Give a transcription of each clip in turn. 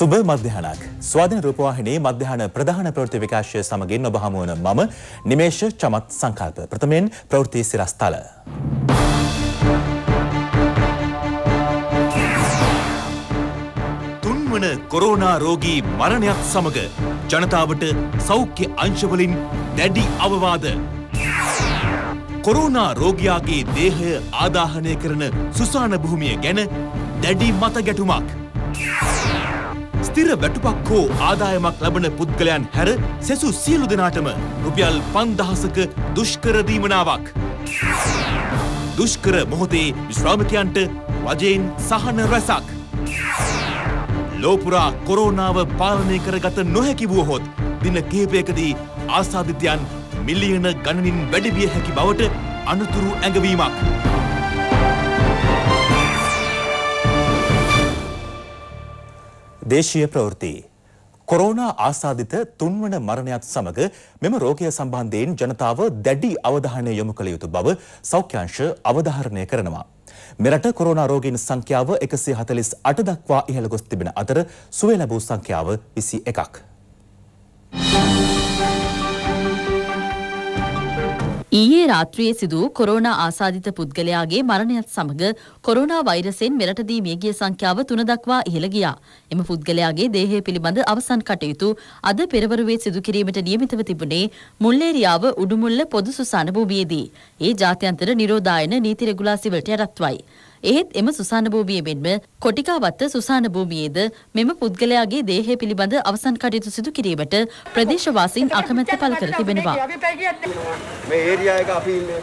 සුබ මධ්‍යහනක් ස්වාධන රූපවාහිනයේ මධ්‍යහන ප්‍රධාන ප්‍රවෘති විකාශය සමගින් ඔබ හමුවන මම නිමේෂ චමත් සංකල්ප ප්‍රථමයෙන් ප්‍රවෘත්ති සිරස්තල. තුන්වන කොරෝනා රෝගී මරණයක් සමග ජනතාවට සෞඛ්‍ය අංශවලින් දැඩි අවවාද. කොරෝනා රෝගයාගේ දේහය ආදාහනය කරන සුසාන භූමිය ගැන දැඩි මත ගැටුමක්. Yeah. ස්තිර වැටුපක් හෝ ආදායමක් ලබන පුද්ගලයන් හැර සෙසු සියලු දෙනාටම රුපියල් පන්දහසක දුෂ්කරදීමනාවක්. දුෂ්කර මොහොතේ විශ්‍රාමිකයන්ට රජයෙන් සහන රැසක්. ලෝපුරා කොරෝනාව පාලනය කරගත නොහැකි වුවහොත් දින කිහිපයකදී ආසාධිතයන් මිලියන ගණනින් වැඩිවිය හැකි බවට අනතුරු ඇඟවීමක්. දේශීය ප්‍රවෘත්ති. කොරෝනා ආසාදිත තුන්වන මරණයත් සමග මෙම රෝගය සම්බන්ධයෙන් ජනතාව දැඩි අවධානය යොමු කළ යුතු බව සෞඛ්‍යංශ අවධාරණය කරනවා. මෙරට කොරෝනා රෝගීන් සංඛ්‍යාව 148 දක්වා ඉහළ ගොස් තිබෙන අතර සුවය ලැබූ සංඛ්‍යාව 21ක්. ඊයේ රාත්‍රියේ සිදු වූ කොරෝනා ආසාදිත පුද්ගලයාගේ මරණයත් සමග කොරෝනා වෛරසයෙන් මෙරටදී මියගිය සංඛ්‍යාව තුන දක්වා ඉහළ ගියා. එම පුද්ගලයාගේ දේහය පිළිබඳ අවසන් කටයුතු අද පෙරවරුවේ සිදු කිරීමට නියමිතව තිබුණේ මුල්ලේරියාව උඩුමුල්ල පොදු සුසාන භූමියේදී. ඒ ජාත්‍යන්තර නිරෝධායන නීති රෙගුලාසිවලට යටත්වයි. එහෙත් එම සුසාන භූමියේ මෙන්ම කොටිකාවත්ත සුසාන භූමියේද මෙම පුද්ගලයාගේ දේහය පිළිබඳ අවසන් කටයුතු සිදු කිරීමට ප්‍රදේශවාසීන් අකමැත්ත පළ කර තිබෙනවා. මේ ඒරියා එක අපි ඉන්නේ.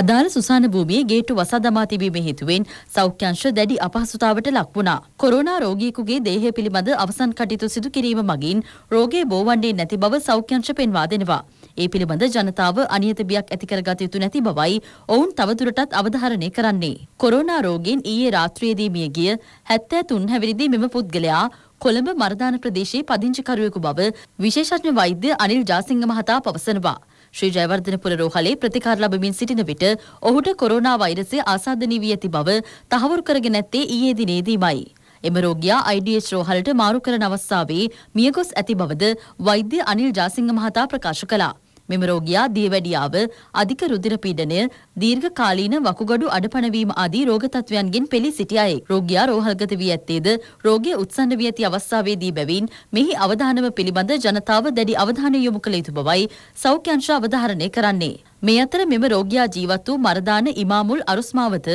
අදාළ සුසාන භූමියේ ගේට්ටු වසා දමා තිබීම හේතුවෙන් සෞඛ්‍යංශ දැඩි අපහසුතාවට ලක් වුණා. කොරෝනා රෝගියෙකුගේ දේහය පිළිබඳ අවසන් කටයුතු සිදු කිරීම මගින් රෝගේ බෝවන්නේ නැති බව සෞඛ්‍යංශ පෙන්වා දෙනවා. ඒ පිළිබඳ ජනතාව අනියත බියක් ඇති කරගත යුතු නැති බවයි ඔවුන් තවදුරටත් අවධාරණය කරන්නේ. කොරෝනා රෝගයෙන් ඊයේ රාත්‍රියේදී මිය ගිය 73 හැවිරිදී මෙම පුද්ගලයා කොළඹ මරදාන ප්‍රදේශයේ පදිංචිකරුවෙකු බව විශේෂඥ වෛද්‍ය අනිල් ජාසිංහ මහතා පවසනවා. ශ්‍රී ජයවර්ධනපුර රෝහලේ ප්‍රතිකාර ලැබමින් සිටින විට ඔහුට කොරෝනා වෛරසය ආසාදනීය වී ඇති බව තහවුරු කරගෙන ඇත්තේ ඊයේ දිනේදීමයි. එම රෝගියා IDH රෝහලට මාරු කරන අවස්ථාවේ මියගොස් ඇති බවද වෛද්‍ය අනිල් ජාසිංහ මහතා ප්‍රකාශ කළා. මෙම රෝගියා දියවැඩියාව, අධික රුධිර පීඩනය, දීර්ඝකාලීන වකුගඩු අඩපණවීම ආදී රෝග තත්වයන්ගෙන් පෙළී සිටියයි. රෝගියා රෝහල්ගත වී ඇත්තේද රෝගය උත්සන්න වී ඇති අවස්ථාවේදී බැවින් මෙහි අවධානම පිළිබඳ ජනතාව දැඩි අවධානය යොමු කළ යුතු බවයි සෞඛ්‍ය අංශ අවධාරණය කරන්නේ. මේ අතර මෙම රෝගියා ජීවත් වූ මරදාන ඉමාමුල් අරුස්මාවත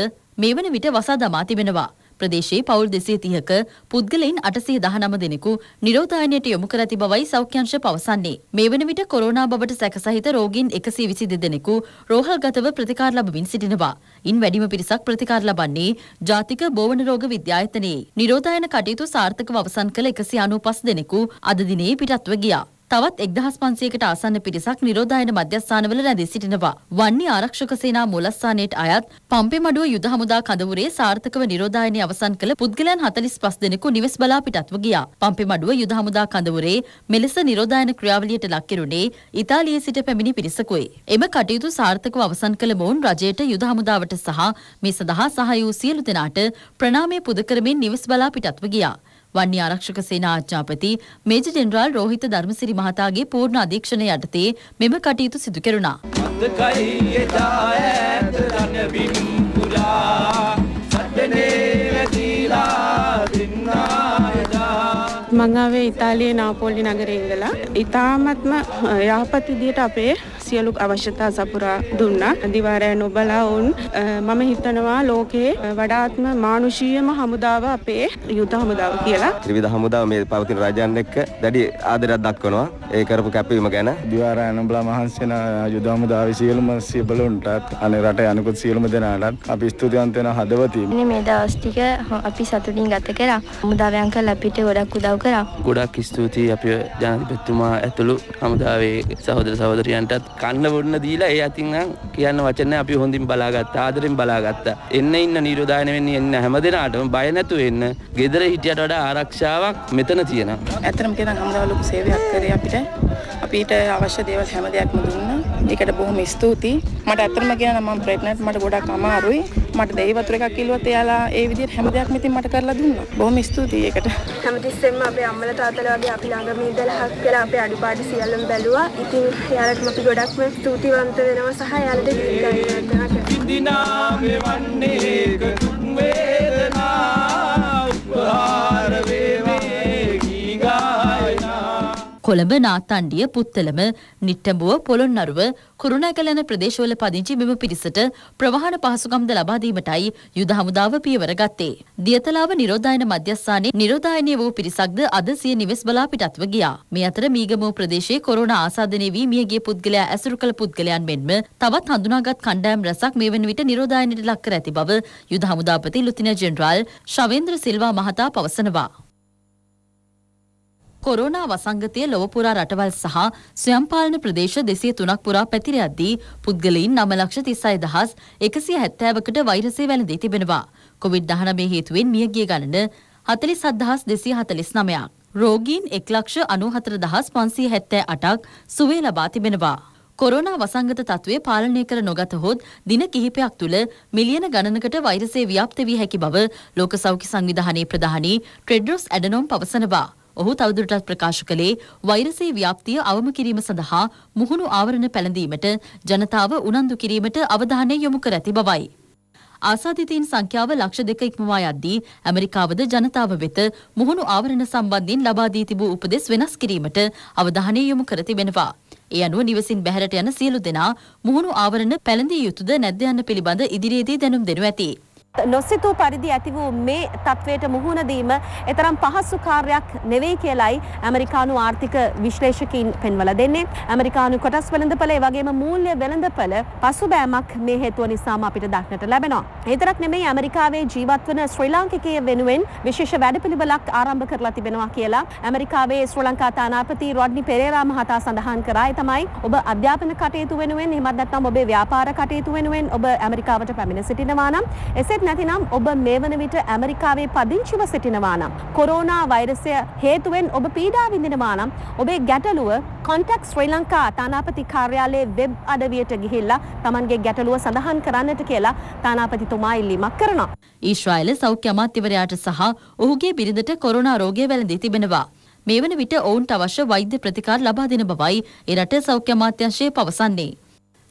මේ වන විට වසා දමා තිබෙනවා. ප්‍රදේශයේ පවුල් දෙසිය තිහක පුද්ගලයින් අටසේ දහනම දෙනෙකු නිරෝධායනයට යොමු කර ඇති බවයි සෞඛ්‍යංශ පවසන්නේ. මේ වන විට කොරෝනා බවට සැකසහිත රෝගීන් එකසේ විසි දෙදෙනෙකු රෝහල්ගතව ප්‍රතිකාර ලබමින් සිටිනවා. ඉන් වැඩිම පිරිසක් ප්‍රතිකාර ලබන්නේ ජාතික බෝවන රෝග විද්‍යායතනයේ. නිරෝධායන කටයුතු සාර්ථකව අවසන් කළ එකසි අනූපස් දෙනෙකු අද දිනේ පිටත්ව ගියා. තවත් 1500කට ආසන්න පිරිසක් නිරෝධායන මධ්‍යස්ථානවල රැඳී සිටිනවා. වන්නේ ආරක්ෂක සේනා මූලස්ථානයට අයත් පම්පෙමඩුව යුද හමුදා කඳවුරේ සාර්ථකව නිරෝධායනය අවසන් කළ පුද්ගලයන් 45 දෙනෙකු නිවෙස් බලා පිටත්ව ගියා. පම්පෙමඩුව යුද හමුදා කඳවුරේ මෙලෙස නිරෝධායන ක්‍රියාවලියට ලක් කෙරුණේ ඉතාලියේ සිට පැමිණි පිරිසකුයි. එම කටයුතු සාර්ථකව අවසන් කළ මොවුන් රජයට යුද හමුදාවට සහ මේ සඳහා සහාය වූ සියලු දෙනාට ප්‍රණාමය පුද කරමින් නිවෙස් බලා පිටත්ව ගියා. වන්නේ ආරක්ෂක සේනා ආඥාපති මේජර් ජෙනරාල් රෝහිත ධර්මසිරි මහතාගේ පූර්ණ අධීක්ෂණය යටතේ මෙම කටයුතු සිදු කෙරුණා. මංගාවේ ඉතාලියේ නාපොලි නගරේ ඉඳලා ඉතාමත්ම යහපත් විදියට අපේ සියලු අවශ්‍යතා සපුරා දුන්නා. දිවාරය නොබලා වුන් මම හිතනවා ලෝකයේ වඩාත්ම මානුෂීයම හමුදාව අපේ යුද හමුදාව කියලා. ත්‍රිවිධ හමුදාව මේ පවතින රජයන් එක්ක දැඩි ආදරයක් දක්වනවා. ඒ කරපු කැපවීම ගැන දිවාරය නොබලා මහන්සි වෙන යුද හමුදාවේ සියලුම සියබලුන්ටත් අනේ රටේ අනිකුත් සියලුම දෙනාටත් අපි ස්තුතිවන්ත වෙනවා හදවතින්. මේ දවස් ටික අපි සතුටින් ගත කරා. හමුදාවයන් කළ අපිට ගොඩක් උදව් කරා. ගොඩක් ස්තුතියි අප ජාතිපත්තුමා ඇතුළු හමුදාවේ සහෝදර සහෝදරියන්ටත් කන්න බොන්න දීලා ඒ අතින්නම් කියන්න වචන අපි හොඳින් බලාගත්ත ආදරෙන් බලාගත්ත එන්න ඉන්න නිරෝධායන වෙන්න එන්න හැම දෙනාටම බය නැතුව එන්න ගෙදර හිටියට වඩා ආරක්ෂාවක් මෙතන තියෙන ඇතරම කෙන හමුදාව ලොකු සේවයක් කරේ අපිට අපිට අවශ්‍ය දේවල් හැම දෙයක්ම දුන්න එකට බොහොම ස්තුතියි මට ඇතරම කියන මම ප්‍රෙග්නන්ට් මට ගොඩක් අමාරුයි මට දෙහි වතුර එකක් කිව්වොත් එයාලා ඒ විදිහට හැම දෙයක්ම ඉතින් මට කරලා දුන්නා. බොහොම ස්තුතියි ඒකට. හැමතිස්සෙම අපේ අම්මලා තාත්තලා වගේ අපි ළඟම ඉඳලා හක් කියලා අපේ අඩුපාඩු සියල්ලම බැලුවා. ඉතින් එයාලටම අපි ගොඩක්ම ස්තුතිවන්ත වෙනවා සහ එයාලට දිනා වේවන්නේ ඒක කොළඹ නාතණ්ඩිය පුත්තලම නිට්ටඹුව පොළොන්නරුව කුරුණෑගල ප්‍රදේශවල පදිංචි මෙම පිරිසට ප්‍රවාහන පහසුකම්ද ලබා දීමටයි යුද හමුදාව පියවර ගත්තේ. දියතලාව නිරෝධායන මධ්‍යස්ථානයේ නිරෝධායනය වූ පිරිසක්ද අද සිය නිවෙස් බලා පිටත්ව ගියා. මේ අතර මීගමුව ප්‍රදේශයේ කොරෝනා ආසාදනය වී මියගිය පුද්ගලයා ඇසුරු කළ පුද්ගලයන් මෙන්ම තවත් හඳුනාගත් කණ්ඩායම් රැසක් මේ වන විට නිරෝධායනයට ලක් කර ඇති බව යුද හමුදාපති ලුතින ජෙනරාල් ශවේන්ද්‍ර සිල්වා මහතා පවසනවා. කොරෝනා වසංගතය ලොව පුරා රටවල් සහ ස්වයංපාලන ප්‍රදේශ දෙසිය තුනක් පුරා පැතිර යද්දී පුද්ගලයින් නම ලක්ෂ තිස්සයි දහස් එකසිය හැත්තෑවකට වෛරසය වැළඳී තිබෙනවා. කොවිඩ් දහනමේ හේතුවෙන් මියගිය ගණන හතලිස් අදහස් දෙසිය හතලිස් නමයක්. රෝගීන් එක් ලක්ෂ අනුහතර දහස් පන්සිය හැත්තෑ අටක් සුවේ ලබා තිබෙනවා. කොරෝනා වසංගත තත්ත්වය පාලනය කර නොගත හොත් දින කිහිපයක් තුළ මිලියන ගණනකට වෛරසේ ව්‍යාප්ත වී හැකි බව ලෝක සෞඛ්‍ය සංවිධානයේ ප්‍රධානී ට්‍රෙඩ්රොස් ඇඩනොම් පවසනවා. ඔහු තවදුරටත් ප්‍රකාශ කළේ වෛරසයේ ව්‍යාප්තිය අවම කිරීම සඳහා මුහුණු ආවරණ පැළඳීමට ජනතාව උනන්දු කිරීමට අවධානය යොමු කර ඇති බවයි. ආසාධිතීන් සංඛ්‍යාව ලක්ෂ දෙක ඉක්මවා යද්දී ඇමරිකාවද ජනතාව වෙත මුහුණු ආවරණ සම්බන්ධයෙන් ලබා දී තිබූ උපදෙස් වෙනස් කිරීමට අවධානය යොමු කර තිබෙනවා. ඒ අනුව නිවසින් බැහැරට යන සියලු දෙනා මුහුණු ආවරණ පැළඳිය යුතුද නැද්ද යන්න පිළිබඳ ඉදිරියේදී දැනුම් දෙනු ඇති. නොසිතූ පරිදි ඇති වූ මේ තත්ත්වයට මුහුණ දීම එතරම් පහසු කාර්යයක් නෙවෙයි කියලයි ඇමරිකානු ආර්ථික විශ්ලේෂකයින් පෙන්වලා දෙන්නේ. ඇමරිකානු කොටස් වෙළඳපළ ඒ වගේම මූල්‍ය වෙළඳපළ පසුබෑමක් මේ හේතුව නිසාම අපිට දක්නට ලැබෙනවා. ඒතරක් නෙමෙයි ඇමරිකාවේ ජීවත් වන ශ්‍රී ලාංකිකය වෙනුවෙන් විශේෂ වැඩපිළිවෙලක් ආරම්භ කරලා තිබෙනවා කියලා ඇමරිකාවේ ශ්‍රී ලංකා තානාපති රොඩ්නි පෙරේරා මහතා සඳහන් කරා. ඒ තමයි ඔබ අධ්‍යාපන කටයුතු වෙනුවෙන් එහෙමත් නැත්නම් ඔබේ ව්‍යාපාර කටයුතු වෙනුවෙන් ඔබ ඇමරිකාවට පැමිණ සිටිනවා නම් එසේත් නැතිනම් ඔබ මේ වන විට ඇමරිකාවේ පදිංචිව සිටිනවා නම් කොරෝනා වෛරසය හේතුවෙන් ඔබ පීඩා විඳිනවා නම් ඔබේ ගැටලුව කොන්ටැක්ට් ශ්‍රී ලංකා තානාපති කාර්යාලයේ වෙබ් අඩවියට ගිහිල්ලා Tamanගේ ගැටලුව සඳහන් කරන්නට කියලා තානාපතිතුමා ඉල්ලීමක් කරනවා. ඊශ්‍රායෙල සෞඛ්‍ය අමාත්‍යවරයාට සහ ඔහුගේ බිරිඳට කොරෝනා රෝගය වැළඳී තිබෙනවා. මේ වන විට ඔවුන්ට අවශ්‍ය වෛද්‍ය ප්‍රතිකාර ලබා දෙන බවයි ඒ රට සෞඛ්‍ය අමාත්‍යාංශය පවසන්නේ.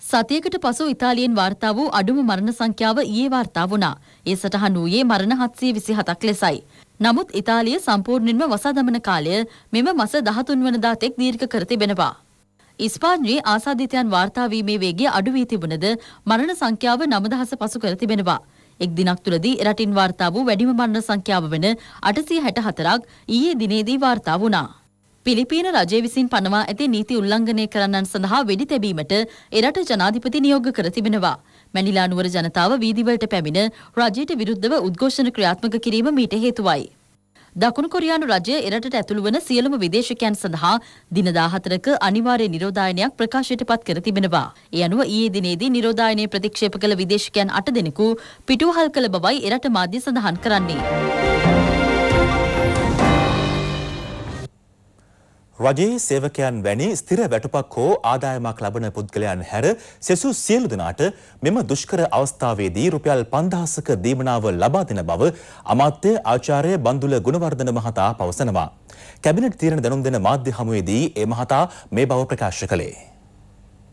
සතියකට පසු ඉතාලියෙන් වාර්තා වූ අඩුම මරණ සංඛ්‍යාව ඊයේ වාර්තා වුණා. ඒ සටහන් වූයේ මරණ 727ක් ලෙසයි. නමුත් ඉතාලිය සම්පූර්ණයෙන්ම වසාදමන කාලය මෙම මස 13 වනදා තෙක් දීර්ඝ කර තිබෙනවා. ඉස්පාඤ්ඤුවේ ආසාදිතයන් වාර්තා වීමේ වේගය අඩු වී තිබුණද මරණ සංඛ්‍යාව 9000 පසු කර තිබෙනවා. එක් දිනක් තුලදී රටින් වාර්තා වූ වැඩිම මරණ සංඛ්‍යාව වන 864ක් ඊයේ දිනේදී වාර්තා වුණා. පිලිපීන රජය විසින් පනවා ඇති නීති උල්ලංඝනය කරන්නන් සඳහා වෙඩි තැබීමට එරට ජනාධිපති නියෝග කර තිබෙනවා. මැනිලා නුවර ජනතාව වීදිවලට පැමිණ රජයට විරුද්ධව උද්ඝෝෂණ ක්‍රියාත්මක කිරීම මීට හේතුවයි. දකුණු කොරියානු රජය එරටට ඇතුළු වන සියලුම විදේශකයන් සඳහා දින 14ක අනිවාර්ය නිරෝධායනයක් ප්‍රකාශයට පත් කර තිබෙනවා. ඒ අනුව ඊයේ දිනේදී නිරෝධායනය ප්‍රතික්ෂේප කළ විදේශකයන් 8 දෙනෙකු පිටුවහල් කළ බවයි එරට මාධ්‍ය සඳහන් කරන්නේ. රජයේ සේවකයන් වැනි ස්ථිර වැටුපක් හෝ ආදායමක් ලබන පුද්ගලයන් හැර සෙසු සියලු දෙනාට මෙම දුෂ්කර අවස්ථාවේදී රුපියල් 5000ක දීමනාව ලබා දෙන බව අමාත්‍ය ආචාර්ය බන්දුල ගුණවර්ධන මහතා පවසනවා. කැබිනට් තීරණ දැනුම් දෙන මාධ්‍ය හමුවේදී ඒ මහතා මේ බව ප්‍රකාශ කළේ.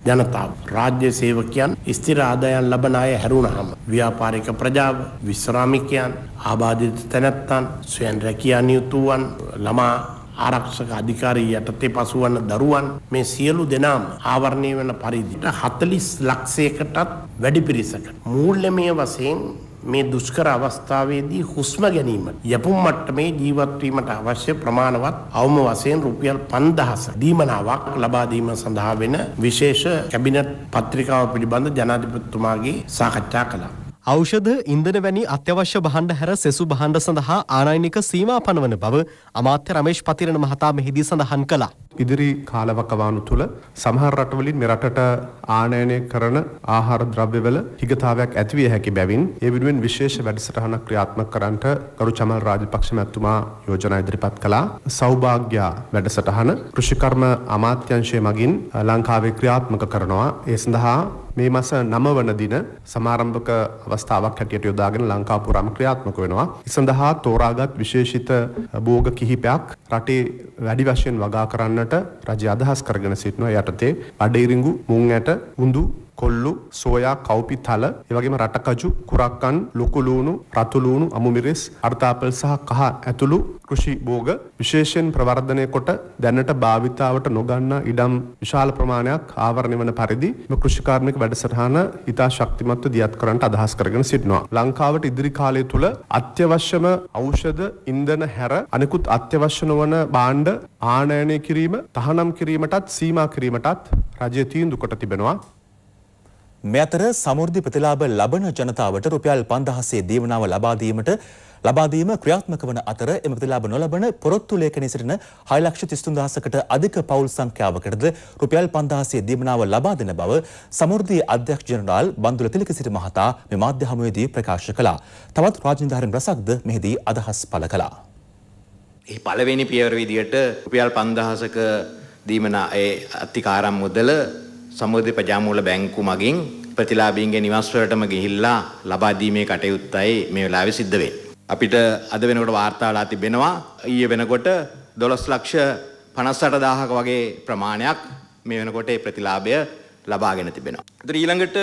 ජනතාව රාජ්‍ය සේවකයන් ස්ථිර ආදායන් ලබන අය හැරුණහම ව්‍යාපාරික ප්‍රජාව විශ්‍රාමිකයන් ආබාධිත තැනැත්තන් ස්වයන් රැකියා නියුතුවන් ළමා ආරක්ෂක අධිකාරී යටතේ පසුවන දරුවන් මේ සියලු දෙනාම ආවරණය වන පරිදිට හතලිස් ලක්ෂයකටත් වැඩි පිරිසකට. මූල්‍යමය වසයෙන් මේ දුෂ්කර අවස්ථාවේදී හුස්ම ගැනීම යපුම් මට්ටමේ ජීවත්වීමට අවශ්‍ය ප්‍රමාණවත් අවම වශයෙන් රුපියල් පන්දහස දීමනාවක් ලබාදීම සඳහා වෙන විශේෂ කැබිනට් පත්‍රිකාව පිළිබඳ ජනාධිපතිතුමාගේ සාකච්ඡා කළා. ඖෂධ ඉන්ධන වැනි අත්‍යවශ්‍ය භාණ්ඩ හැර සෙසු භාණ්ඩ සඳහා ආනයනික සීමා පනවන බව අමාත්‍ය රමේෂ් පතිරණ මහතා මෙහිදී සඳහන් කළා. ඉදිරි කාලවකවානු තුළ සමහර රටවලින් මෙරටට ආනයනය කරන ආහාර ද්‍රව්‍යවල හිගතාවයක් ඇතිවිය හැකි බැවින් ඒ වෙනුවෙන් විශේෂ වැඩසටහන ක්‍රියාත්මක කරන්නට කරු චමල් රාජපක්ෂ මැතිතුමා යෝජනා ඉදිරිපත් කළා සෞභාග්‍යා වැඩසටහන කෘෂිකර්ම අමාත්‍යංශය මගින් ලංකාවේ ක්‍රියාත්මක කරනවා ඒ සඳහා මේ මස නමවන දින සමාරම්භක අවස්ථාවක් හැටියට යොදාගෙන ලංකා පුරාම ක්‍රියාත්මක වෙනවා. ඉසඳහා තෝරාගත් විශේෂිත භෝග කිහිපයක් රටේ වැඩි වශයෙන් වගා කරන්න ගණනට රජය අදහස් කරගෙන සිටිනවා යටතේ අඩිරිඟු මුං ඇට උඳු කොල්ලු, සෝයා, කව්පි තල, ඒ වගේම රටකජු, කුරක්කන්, ලොකු ලූණු, රතු ලූණු, අමු මිරිස්, අර්ථාපල් සහ කහ ඇතුළු කෘෂි භෝග විශේෂයෙන් ප්‍රවර්ධනය කොට දැනට භාවිතාවට නොගන්නා ඉඩම් විශාල ප්‍රමාණයක් ආවරණය වන පරිදි මේ කෘෂිකාර්මික වැඩසටහන ඉතා ශක්තිමත්ව දියත් කරන්නට අදහස් කරගෙන සිටිනවා. ලංකාවට ඉදිරි කාලය තුළ අත්‍යවශ්‍යම ඖෂධ, ඉන්ධන හැර අනෙකුත් අත්‍යවශ්‍ය නොවන භාණ්ඩ ආනයනය කිරීම, තහනම් කිරීමටත් සීමා කිරීමටත් රජය තීන්දුව කොට තිබෙනවා. මේ අතර සමෘද්ධි ප්‍රතිලාභ ලබන ජනතාවට රුපියල් 5000ේ දීවනාව ලබා දීමට ලබා දීම ක්‍රියාත්මක වන අතර එම ප්‍රතිලාභ නොලබන පොරොත්තු ලේඛනයේ සිටින 633000කට අධික පවුල් සංඛ්‍යාවකටද රුපියල් 5000ේ දීවනාව ලබා දෙන බව සමෘද්ධි අධ්‍යක්ෂ ජනරාල් බන්දුල තිලකසිරි මහතා මේ මාධ්‍ය හමුවේදී ප්‍රකාශ කළා. තවත් රාජනිධාරණ රසක්ද මෙහිදී අදහස් පළ කළා. එහි පළවෙනි පියවර විදියට රුපියල් 5000ක දීමනා ඒ අතිකාරම් මුදල සමුදය ප්‍රජාමූල බැංකු මගින් ප්‍රතිලාභීන්ගේ නිවාස වලටම ගිහිල්ලා ලබා දීමේ කටයුත්තයි මේ වෙලාවේ සිද්ධ වෙන්නේ. අපිට අද වෙනකොට වාර්තා වෙලා තිබෙනවා ඊයේ වෙනකොට 12 ලක්ෂ 58000ක වගේ ප්‍රමාණයක් මේ වෙනකොට ඒ ප්‍රතිලාභය ලබාගෙන තිබෙනවා. ඉතින් ඊළඟට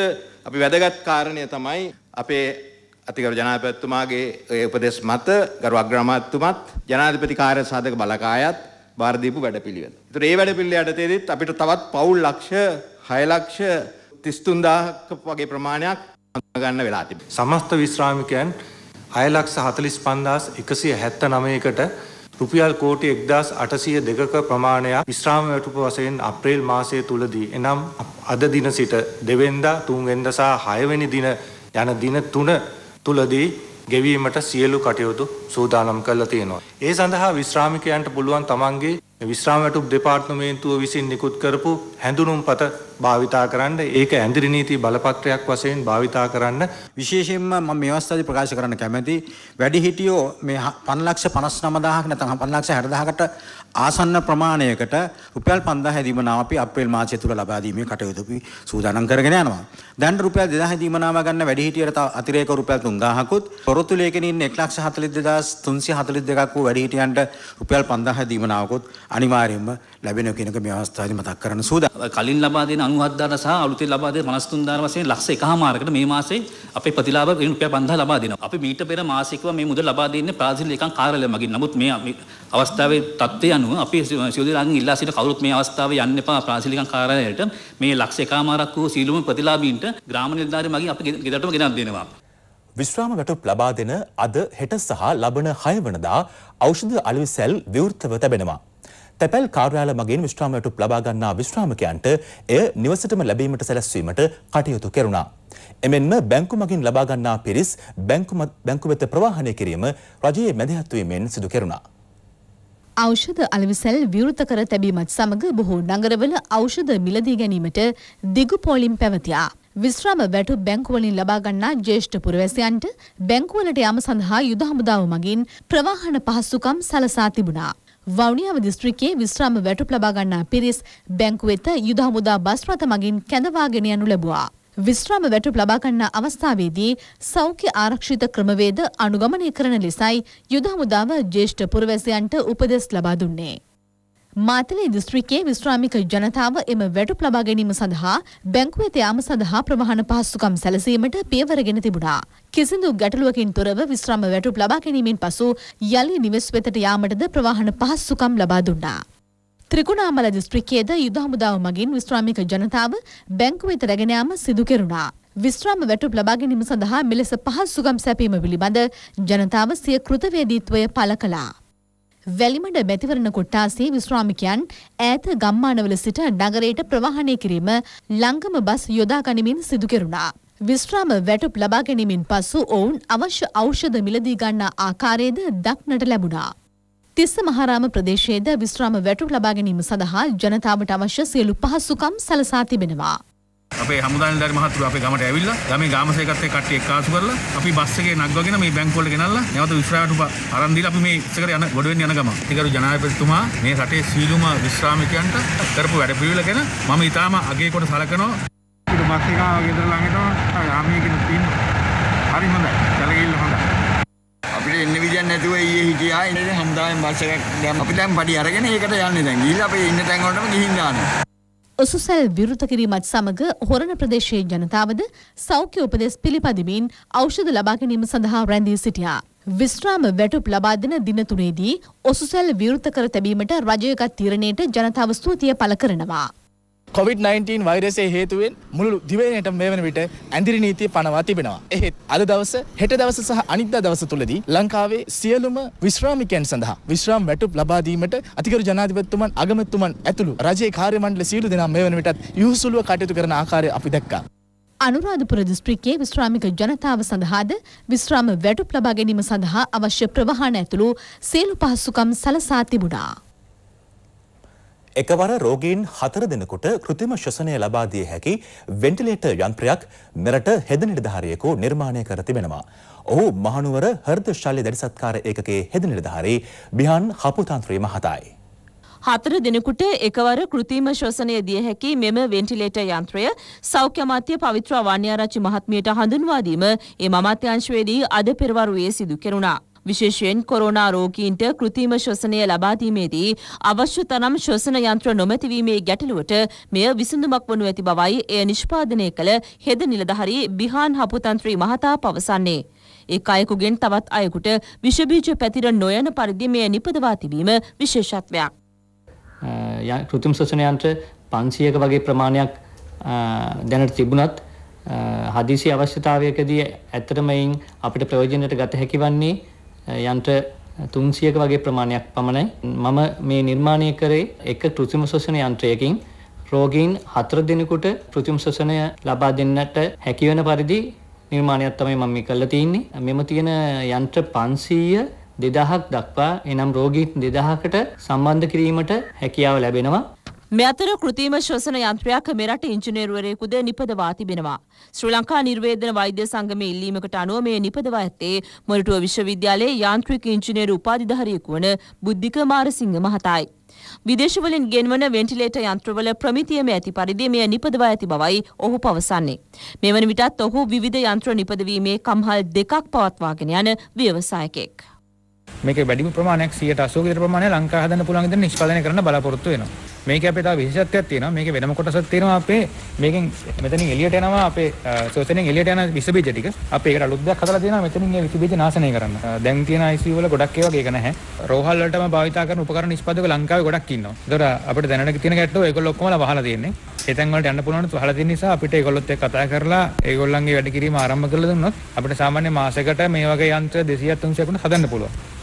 අපි වැදගත් කාරණය තමයි අපේ අතිගරු ජනාධිපතිතුමාගේ ඒ උපදෙස් මත ගරු අග්‍රාමාත්‍යතුමත් ජනාධිපති කාර්ය සාධක බලකායත් බාර දීපු වැඩපිළිවෙල. ඉතින් ඒ වැඩපිළිවෙල යටතේදීත් අපිට තවත් පවුල් ලක්ෂ හයලක්ෂ තිස්තුන්දාහක වගේ ප්‍රමාණයක් ගන්න වෙලා තිබ. සමස්ත විශ්‍රාමිකයන් හයලක්ෂ හතලිස් පන්දස් එකසිය හැත්ත නමයකට රුපියල් කෝටි එක්දස් අටසිය දෙකක ප්‍රමාණයක් විශ්‍රාම වැටුප වසයෙන් අප්‍රේල් මාසය තුළදී එනම් අද දින සිට දෙවෙන්දා තුන්වෙන්ද සහ හයවැනි දින යන දින තුන තුළදී ගෙවීමට සියලු කටයුතු සූදානම් කරලා තියෙනවා. ඒ සඳහා විශ්‍රාමිකයන්ට පුළුවන් තමන්ගේ විශ්‍රාම වැටුප් දෙපාර්තමේන්තුව විසින් නිකුත් කරපු හැඳුනුම්පත භාවිතා කරන්න ඒක ඇඳිරි නීති බලපත්‍රයක් වශයෙන් භාවිතා කරන්න විශේෂයෙන්ම මම මේ අවස්ථාවේ ප්‍රකාශ කරන්න කැමැති වැඩිහිටියෝ මේ 5 ලක්ෂ 59000ක් නැත්නම් 5 ලක්ෂ 60000කට ආසන්න ප්‍රමාණයකට රුපියල් 5000 හැදීමනාව අපි අප්‍රේල් මාසය තුල ලබා දීමේ කටයුතු අපි සූදානම් කරගෙන යනවා. දැන් රුපියල් 2000 හැදීමනාව ගන්න වැඩිහිටියට අතිරේක රුපියල් 3000කුත් පොරොත්තු ලේකෙනින් 142342ක් වූ වැඩිහිටියන්ට රුපියල් 5000 හැදීමනාවකුත් අනිවාර්යයෙන්ම ලැබෙනවා කියන එක මේ අවස්ථාවේ මතක් කරන්න සූදානම්. කලින් ලබා දෙන 97000 සහ අලුතෙන් ලබා දෙන 53000 වශයෙන් ලක්ෂ 1 මාරකට මේ මාසේ අපේ ප්‍රතිලාභ වෙන රුපියල් 5000 ලබා දෙනවා. අපි මීට පෙර මාසිකව මේ මුදල් ලබා දෙන්නේ ප්‍රාදේශීය ලේකම් කාර්යාලය මගින්. නමුත් මේ අවස්ථාවේ තත්ත්වය අනුව අපි සියලුදෙනාගෙන් ඉල්ලා සිට කවුරුත් මේ අවස්ථාවේ යන්න එපා ප්‍රාදේශීය ලේකම් කාර්යාලයට මේ ලක්ෂ එකමාරක් වූ සීලුම ප්‍රතිලාභීන්ට ග්‍රාම නිලධාරිය මගින් අපි ගෙදරටම ගෙනත් දෙනවා. විශ්‍රාම වැටුප් ලබා දෙන අද හෙට සහ ලබන 6 වනදා ඖෂධ අලෙවි සැල් විවෘතව තැබෙනවා. තැපැල් කාර්යාල මගින් විශ්‍රාම වැටුප් ලබා ගන්නා විශ්‍රාමකයන්ට එය නිවසටම ලැබීමට සැලැස්වීමට කටයුතු කෙරුණා. එමෙන්ම බැංකු මගින් ලබා ගන්නා පිරිස් බැංකු වෙත ප්‍රවාහනය කිරීම රජයේ මැදිහත්වීමෙන් සිදු කෙරුණා. ඖෂධ අලෙවිසැල් විවෘත කර තැබීමත් සමග බොහෝ නගරවල ඖෂධ මිලදී ගැනීමට දිගු පොලිම් පැවතියා. විශ්‍රාම වැටු බැංකුවලින් ලබා ගන්නා ජ්‍යෙෂ්ඨ පුරවැසියන්ට බැංකුවලට යාම සඳහා යුද හමුදාව මගින් ප්‍රවාහන පහසුකම් සලසා තිබුණා. වවුනියාව දිස්ත්‍රික්කයේ විශ්‍රාම වැටුප් ලබා ගන්නා පිරිස් බැංකුවෙත යුද හමුදා බස් රථ මගින් කැඳවාගෙන යනු ලැබුවා. විශ්‍රාම වැටුප් ලබා ගන්නා අවස්ථාවේදී සෞඛ්‍ය ආරක්ෂිත ක්‍රමවේද අනුගමනය කරන ලෙසයි යුද හමුදාව ජ්‍යෙෂ්ඨ පුරවැසියන්ට උපදෙස් ලබා දුන්නේ. මාතලේ දිස්ත්‍රික්කයේ විශ්‍රාමික ජනතාව එම වැටුප් ලබා ගැනීම සඳහා බැංකුවෙත යාම සඳහා ප්‍රවාහන පහසුකම් සැලසීමට පියවරගෙන තිබුණා. කිසිදු ගැටලුවකින් තොරව විශ්‍රාම වැටුප් ලබා ගැනීමෙන් පසු යළි නිවෙස් වෙතට යාමටද ප්‍රවාහන පහසුකම් ලබා දුන්නා. ත්‍රිකුණාමල දිස්ත්‍රික්කයේද යුද හමුදාව මගින් විශ්‍රාමික ජනතාව බැංකු වෙත රැගෙන යාම සිදු කෙරුණා. විශ්‍රාම වැටුප් ලබා ගැනීම සඳහා මෙලෙස පහසු සුගම් සැපීම පිළිබඳ ජනතාව සිය කෘතවේදීත්වය පළ කළා. වැලිමඩ මැතිවරණ කොට්ටාසේ විශ්‍රාමිකයන් ඈත ගම්මානවල සිට නගරයට ප්‍රවාහනය කිරීම ලංගම බස් යොදා ගනිමින් සිදු කෙරුණා. විශ්‍රාම වැටුප් ලබා ගැනීමෙන් පසු ඔවුන් අවශ්‍ය ඖෂධ මිලදී ගන්නා ආකාරයේද දක්නට ලැබුණා. තිස්ස මහරාම ප්‍රදේශයේද විශ්‍රාම වැටුප් ලබා ගැනීම සඳහා ජනතාවට අවශ්‍ය සියලු පහසුකම් සලසා තිබෙනවා. අපේ හමුදානිලධාරි මහතුරු අපේ ගමට ඇවිල්ලා ගමේ ගාමසේකත් එක්ක කට්ටිය එක්කාසු කරලා අපි බස් එකේ නගවගෙන මේ බැංකුව වලට ගෙනල්ලා නැවත විශ්‍රාමයට අරන් දීලා අපි මේ ඉස්සරහට යන ගොඩ වෙන්න යන ගම. ඒකරු ජනාධිපතිතුමා මේ රටේ සීලුම විශ්‍රාමිකයන්ට කරපු වැඩ පිළිවෙල ගැන මම ඊටාම අගේ කොට සලකනවා. ඊට බස් එක ගෙදර ළඟට ආමේකින් තියෙනවා. හරි හොඳයි. සැලකිල්ල එන්න විදියක් නැතුව ඊයේ හිටියා. ඉතින් හමුදාවෙන් බස් එකක් දැන් අපි දැන් පඩි අරගෙන ඒකට යන්නේ දැන්. ගිහිල්ලා අපි ඉන්න තැන් වලටම ගිහින් දානවා. ඔසුසැල් විරුත කිරීමත් සමඟ හොරණ ප්‍රදේශයේ ජනතාවද සෞඛ්‍ය උපදෙස් පිළිපදිමින් ඖෂධ ලබා ගැනීම සඳහා රැඳී සිටියා. විස්්‍රාම වැටුප් ලබා දෙන දින තුනේදී ඔසුසැල් විවෘත කර තැබීමට රජයගත් තීරණයට ජනතාව ස්තුතිය පළ කරනවා. COVID-19 වෛරසය හේතුවෙන් මුළු දිවයිනට මේ වන විට ඇඳිරි නීතිය පනවා තිබෙනවා. එහෙත් අද දවස, හෙට දවස සහ අනිද්දා දවස තුලදී ලංකාවේ සියලුම විශ්‍රාමිකයන් සඳහා විශ්‍රාම වැටුප් ලබා දීමට අතිගරු ජනාධිපතිතුමන් අගමැතිතුමන් ඇතුළු රජයේ කාර්ය මණ්ඩල සියලු දෙනා මේ වන විටත් යහුසුලුව කටයුතු කරන ආකාරය අපි දැක්කා. අනුරාධපුර දිස්ත්‍රික්කයේ විශ්‍රාමික ජනතාව සඳහාද විශ්‍රාම වැටුප් ලබා ගැනීම සඳහා අවශ්‍ය ප්‍රවාහන ඇතුළු සියලු පහසුකම් සලසා තිබුණා. එකවර රෝගීන් හතර දෙනකුට කෘතිම ශ්වසනය ලබා දිය හැකි වෙන්ටිලේටර් යන්ත්‍රයක් මෙරට හෙද නිලධාරියෙකු නිර්මාණය කර තිබෙනවා. ඔහු මහනුවර හෘද ශල්‍ය දැඩිසත්කාර ඒකකයේ හෙද නිලධාරී බිහන් හපුතන්ත්‍රී මහතායි. හතර දිනකුට එකවර කෘතිම ශෝෂණය දිය හැකි මෙම වෙන්ටිලේටර් යන්ත්‍රය සෞඛ්‍ය අමාත්‍ය පවිත්‍ර අවන්‍යාරච්චි මහත්මියට හඳුන්වා දීම ඒ අමාත්‍යාංශවේදී අද පෙරවරුවේ සිදු කෙරුණා. විශේෂයෙන් කොරෝනා රෝගීන්ට කෘතිම ශ්වසනය ලබා දීමේදී අවශ්‍ය තරම් ශ්වසන යන්ත්‍ර නොමැතිවීමේ ගැටලුවට මෙය විසඳුමක් වනු ඇති බවයි එය නිෂ්පාදනය කළ හෙද නිලධාරී බිහාන් හපුතන්ත්‍රී මහතා පවසන්නේ. එක් අයෙකුගෙන් තවත් අයෙකුට විෂබීජ පැතිර නොයන පරිදි මෙය නිපදවා තිබීම විශේෂත්වයක්. කෘතිම ශ්වසන යන්ත්‍ර පන්සියක වගේ ප්‍රමාණයක් දැනට තිබුණත් හදිසි අවශ්‍යතාවයකදී ඇත්තටම එයින් අපිට ප්‍රයෝජනයට ගත හැකි වන්නේ යන්ත්‍ර 300ක වගේ ප්‍රමාණයක් පමණයි. මම මේ නිර්මාණය කරේ එක કૃත්‍රිම ශ්වසන යන්ත්‍රයකින් රෝගීන් 4 දිනකට કૃත්‍රිම ශ්වසනය ලබා දෙන්නට හැකි වෙන පරිදි නිර්මාණයක් තමයි මම මේ කරලා තින්නේ. මෙම තියෙන යන්ත්‍ර 500 2000ක් දක්වා එනම් රෝගීන් 2000කට සම්බන්ධ කිරීමට හැකියාව ලැබෙනවා. මේ අතර කෘතිම ශ්වසන යන්ත්‍රයක් මෙරට ඉංජිනේරුවරයෙකුද නිපදවා තිබෙනවා. ශ්‍රී ලංකා නිර්වේදන වෛද්‍ය සංගමේ ඉල්ලීමකට අනුව මේ නිපදවා ඇත්තේ මොරටුව විශ්වවිද්‍යාලයේ යාන්ත්‍රික ඉංජිනේරු උපාධිධාරියෙකු වන බුද්ධික මාරසිංහ මහතායි. විදේශවලින් ගෙන්වන වෙන්ටිලේටර් යන්ත්‍රවල ප්‍රමිතියම ඇති පරිදි මෙය නිපදවා ඇති බවයි ඔහු පවසන්නේ. මෙවන විටත් ඔහු විවිධ යන්ත්‍ර නිපදවීමේ කම්හල් දෙකක් පවත්වාගෙන යන ව්‍යවසායකෙක්. මේක වැඩිම ප්‍රමාණයක් 180 කට ප්‍රමාණය ලංකා හදන්න පුළුවන් විදිහට නිෂ්පාදනය කරන්න බලාපොරොත්තු වෙනවා. මේක අපේ තව විශේෂත්වයක් තියෙනවා. මේක වෙනම කොටසක් තියෙනවා අපේ මේකෙන් මෙතනින් එළියට එනවා අපේ සෝෂණයෙන් එළියට යන විස බීජ ටික. අපි ඒකට අලුත් දෙයක් හදලා තියෙනවා. මෙතනින් මේ විස බීජ නාශනය කරන්න. දැන් තියෙන ICU වල ගොඩක් ඒ වගේ එක නැහැ. රෝහල් වලටම භාවිතා කරන උපකරණ නිෂ්පාදක ලංකාවේ ගොඩක් ඉන්නවා. ඒතර අපිට දැනට තියෙන ගැට්ටෝ ඒගොල්ලෝ ඔක්කොම වහලා තියෙන්නේ. ඒ තැන් වලට යන්න පුළුවන් වහලා තියෙන නිසා අපිට ඒගොල්ලොත් එක්ක කතා කරලා ඒගොල්ලන්ගේ වැඩ කිරීම ආරම්භ කරලා දුන්නොත් අපිට සාමාන්‍ය මාසයකට මේ වගේ යන්ත්‍ර 200 300 කට හදන්න පුළුවන්.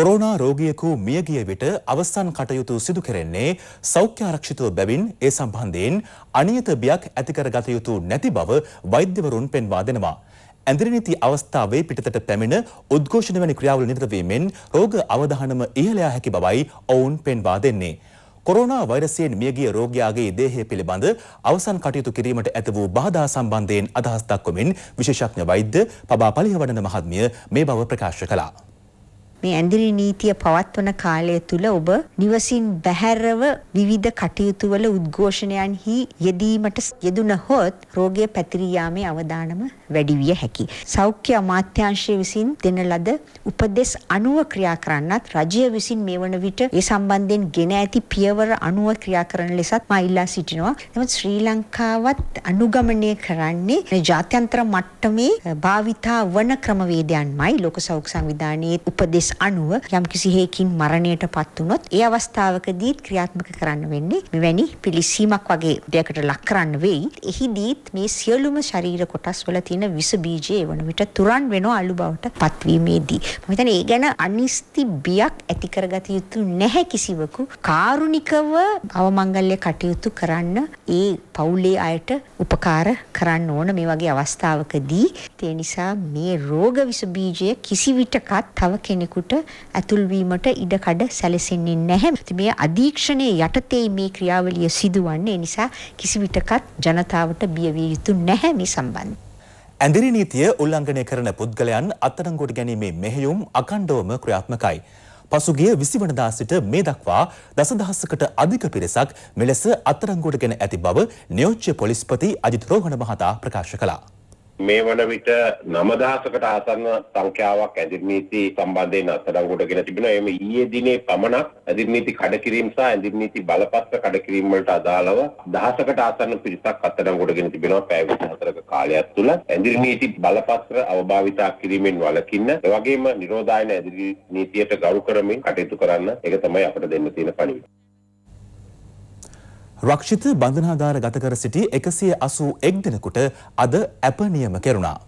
කොරෝනා රෝගියෙකු මියගිය විට අවසන් කටයුතු සිදු කෙරෙන්නේ සෞඛ්‍යාරක්ෂිතව බැවින් ඒ සම්බන්ධයෙන් අනියත බියක් ඇතිකර ගත යුතු නැති බව වෛද්‍යවරුන් පෙන්වා දෙනවා. ඇඳරිනිති අවස්ථාවේ පිටතට පැමිණ උද්ඝෝෂණ වැනි ක්‍රියාවල නිරත වීමෙන් රෝග අවධානම ඉහළ යා හැකි බවයි ඔවුන් පෙන්වා දෙන්නේ. කොරෝනා වෛරසයෙන් මියගිය රෝගියාගේ දේහය පිළිබඳ අවසන් කටයුතු කිරීමට ඇත වූ බාධා සම්බන්ධයෙන් අදහස් දක්වමින් විශේෂඥ වෛද්‍ය පබා පලිහවඩන මහත්මිය මේ බව ප්‍රකාශ කළා. මේ ඇඳිරි නීතිය පවත්වන කාලය තුල ඔබ නිවසින් බැහැරව විවිධ කටයුතු වල උද්ඝෝෂණයන්හි යෙදීමට යෙදුන හොත් රෝගය පැතිරී යාමේ අවදානම වැඩි විය හැකියි. සෞඛ්‍ය අමාත්‍යාංශය විසින් දෙන ලද උපදෙස් අනුව ක්‍රියා කරන්නත් රජය විසින් මේ වන විට ඒ සම්බන්ධයෙන් ගෙන ඇති පියවර අනුව ක්‍රියා කරන ලෙසත් මා ඉල්ලා සිටිනවා. නමුත් ශ්‍රී ලංකාවත් අනුගමනය කරන්නේ ජාත්‍යන්තර මට්ටමේ භාවිතා වන ක්‍රමවේදයන්මයි ලෝක සෞඛ්‍ය සංවිධානයේ උපදෙස් උපදෙස් අනුව යම්කිසි හේකින් මරණයට පත් වුනොත් ඒ අවස්ථාවකදී ක්‍රියාත්මක කරන්න වෙන්නේ මෙවැනි පිළිසීමක් වගේ දෙයකට ලක් කරන්න වෙයි. එහිදීත් මේ සියලුම ශරීර කොටස් වල තියෙන විස බීජ වන විට තුරන් වෙන අලු බවට පත්වීමේදී මම හිතන්නේ ඒ ගැන අනිස්ති බියක් ඇති කරගත යුතු නැහැ කිසිවකු. කාරුණිකව අවමංගල්‍ය කටයුතු කරන්න ඒ පවුලේ අයට උපකාර කරන්න ඕන මේ වගේ අවස්ථාවකදී. ඒ නිසා මේ රෝග විස බීජය කිසි විටකත් තව කෙනෙකු කෙනෙකුට ඇතුල්වීමට ඉඩකඩ සැලසෙන්නේ නැහැ. මේ අධීක්ෂණයේ යටතේ මේ ක්‍රියාවලිය සිදුවන්නේ නිසා කිසි විටකත් ජනතාවට බිය විය යුතු නැහැ මේ සම්බන්ධ. ඇඳිරි නීතිය උල්ලංඝනය කරන පුද්ගලයන් අත්අඩංගුවට ගැනීමේ මෙහෙයුම් අඛණ්ඩවම ක්‍රියාත්මකයි. පසුගිය 20 වෙනිදා සිට මේ දක්වා දසදහසකට අධික පිරිසක් මෙලෙස අත්අඩංගුවට ගෙන ඇති බව නියෝජ්‍ය පොලිස්පති අජිත් රෝහණ මහතා ප්‍රකාශ කළා. මේ වන විට 9000කට ආසන්න සංඛ්‍යාවක් ඇඳිර් නීති සම්බන්ධයෙන් අත්අඩංගුවටගෙන තිබෙනවා. එimhe ඊයේ දිනේ පමණක් ඇඳිර් නීති කඩකිරීම සහ ඇඳිර් නීති බලපත්‍ර කඩකිරීම වලට අදාළව දහසකට ආසන්න පිරිසක් අත්අඩංගුවටගෙන තිබෙනවා පැය 24ක කාලයක් තුළ. ඇඳිර් නීති බලපත්‍ර අවභාවිතා කිරීමෙන් වළකින්න, ඒ වගේම නිරෝධායන ඇඳිර් නීතියට ගරු කරමින් කටයුතු කරන්න. ඒක තමයි අපිට දෙන්න තියෙන පණිවිඩය. රක්ෂිත බන්ධනාධාර ගත කර සිටි එකසිය අසූ එක් දෙනෙකුට අද ඇප නියම කෙරුණා.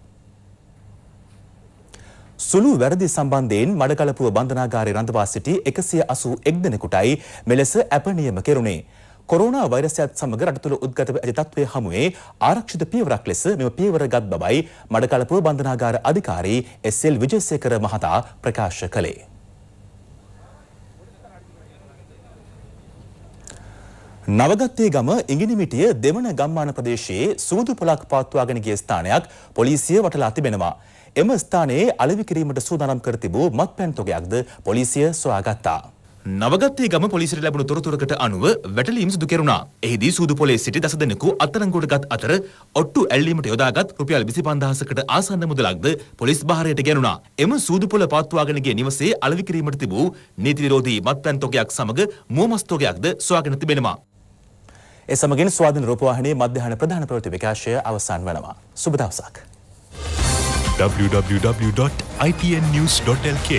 සුළු වැරදි සම්බන්ධයෙන් මඩකලපුව බන්ධනාගාරය රඳවා සිටි එකසිය අසූ එක් දෙනෙකුටයි මෙලෙස ඇප නියම කෙරුණේ. කොරෝනා වෛරසයත් සමග රට තුළ උද්ගත ඇති තත්ත්වය හමුවේ ආරක්ෂිත පියවරක් ලෙස මෙම පියවර ගත් බවයි මඩකලපුව බන්ධනාගාර අධිකාරී එස්.එල්. විජේසේකර මහතා ප්‍රකාශ කළේ. නවගත්තේ ගම ඉඟිනිමිටිය දෙවන ගම්මාන ප්‍රදේශයේ සූදු පොලක් පාත්වාගෙන ගිය ස්ථානයක් පොලිසිය වටලා තිබෙනවා. එම ස්ථානයේ අලෙවි කිරීමට සූදානම් කර තිබූ මත්පැන් තොගයක්ද පොලිසිය සොයාගත්තා. නවගත්තේ ගම පොලිසියට ලැබුණු තොරතුරකට අනුව වැටලීම් සිදු කෙරුණා. එහිදී සූදු පොලේ සිටි දස දෙනෙකු අත්අඩංගුවටගත් අතර ඔට්ටු ඇල්ලීමට යොදාගත් රුපියල් 25000කට ආසන්න මුදලක්ද පොලිස් භාරයට ගෙනුණා. එම සූදු පොල පාත්වාගෙන ගිය නිවසේ අලෙවි කිරීමට තිබූ නීති විරෝධී මත්පැන් තොගයක් සමග මුවමස් තොගයක්ද සොයාගෙන තිබෙනවා. ඒ සමගින් ස්වාධීන රූපවාහිනී මධ්‍යහන ප්‍රධාන ප්‍රවෘත්ති විකාශය අවසන් වනවා. සුබ දවසක්. www.ipnnews.lk